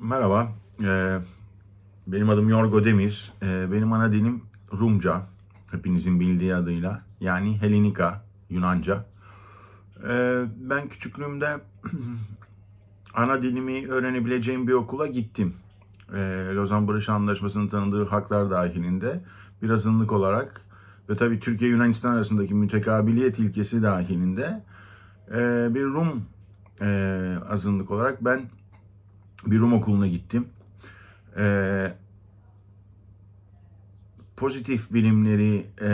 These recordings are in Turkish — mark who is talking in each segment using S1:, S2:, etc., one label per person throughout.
S1: Merhaba. Ee, benim adım Yorgo Demir. Ee, benim ana dilim Rumca. Hepinizin bildiği adıyla. Yani Helenika, Yunanca. Ee, ben küçüklüğümde ana dilimi öğrenebileceğim bir okula gittim. Ee, Lozan Barış Anlaşması'nın tanıdığı haklar dahilinde bir azınlık olarak ve tabii Türkiye-Yunanistan arasındaki mütekabiliyet ilkesi dahilinde e, bir Rum e, azınlık olarak ben bir Rum okuluna gittim. Ee, pozitif bilimleri e,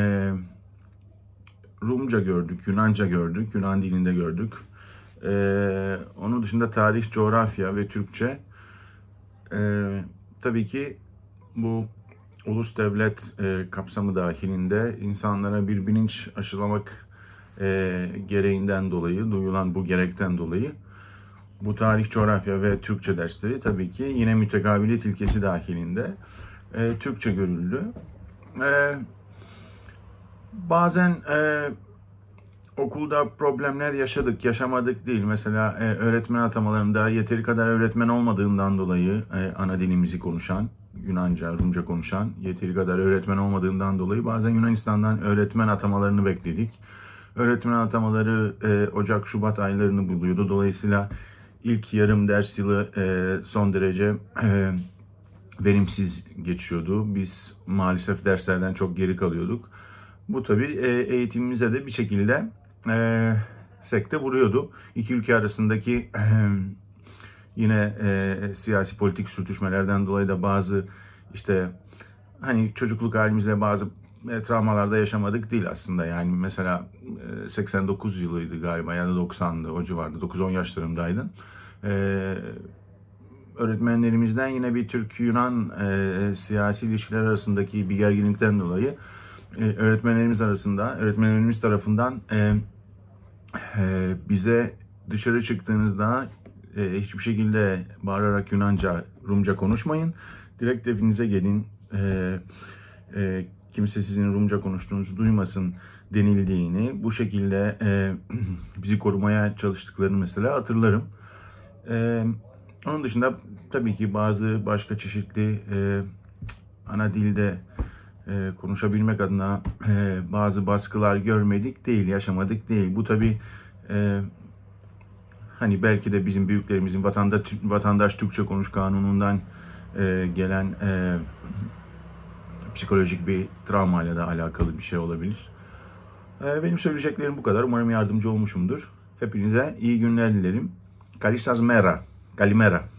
S1: Rumca gördük, Yunanca gördük, Yunan dilinde gördük. Ee, onun dışında tarih, coğrafya ve Türkçe. Ee, tabii ki bu ulus devlet e, kapsamı dahilinde insanlara bir bilinç aşılamak e, gereğinden dolayı, duyulan bu gerekten dolayı bu tarih, coğrafya ve Türkçe dersleri tabii ki yine mütekabiliyet ilkesi dahilinde e, Türkçe görüldü. E, bazen e, okulda problemler yaşadık, yaşamadık değil. Mesela e, öğretmen atamalarında yeteri kadar öğretmen olmadığından dolayı e, ana dilimizi konuşan, Yunanca, Rumca konuşan yeteri kadar öğretmen olmadığından dolayı bazen Yunanistan'dan öğretmen atamalarını bekledik. Öğretmen atamaları e, Ocak, Şubat aylarını buluyordu. Dolayısıyla ilk yarım ders yılı e, son derece e, verimsiz geçiyordu. Biz maalesef derslerden çok geri kalıyorduk. Bu tabii e, eğitimimize de bir şekilde e, sekte vuruyordu. İki ülke arasındaki e, yine e, siyasi politik sürtüşmelerden dolayı da bazı işte hani çocukluk halimizle bazı e, travmalarda yaşamadık değil aslında. Yani mesela e, 89 yılıydı galiba ya da 90'dı o civarda 9-10 yaşlarımdaydım. E, öğretmenlerimizden yine bir Türk-Yunan e, siyasi ilişkiler arasındaki bir gerginlikten dolayı e, öğretmenlerimiz arasında, öğretmenlerimiz tarafından e, e, bize dışarı çıktığınızda e, hiçbir şekilde bağırarak Yunanca, Rumca konuşmayın. Direkt evinize gelin. E, e, kimse sizin Rumca konuştuğunuzu duymasın denildiğini, bu şekilde e, bizi korumaya çalıştıklarını mesela hatırlarım. E, onun dışında tabii ki bazı başka çeşitli e, ana dilde e, konuşabilmek adına e, bazı baskılar görmedik değil, yaşamadık değil. Bu tabii e, hani belki de bizim büyüklerimizin vatandaş, vatandaş Türkçe konuş kanunundan e, gelen e, psikolojik bir travmayla da alakalı bir şey olabilir. Ee, benim söyleyeceklerim bu kadar. Umarım yardımcı olmuşumdur. Hepinize iyi günler dilerim. Kalisas Mera. Kalimera.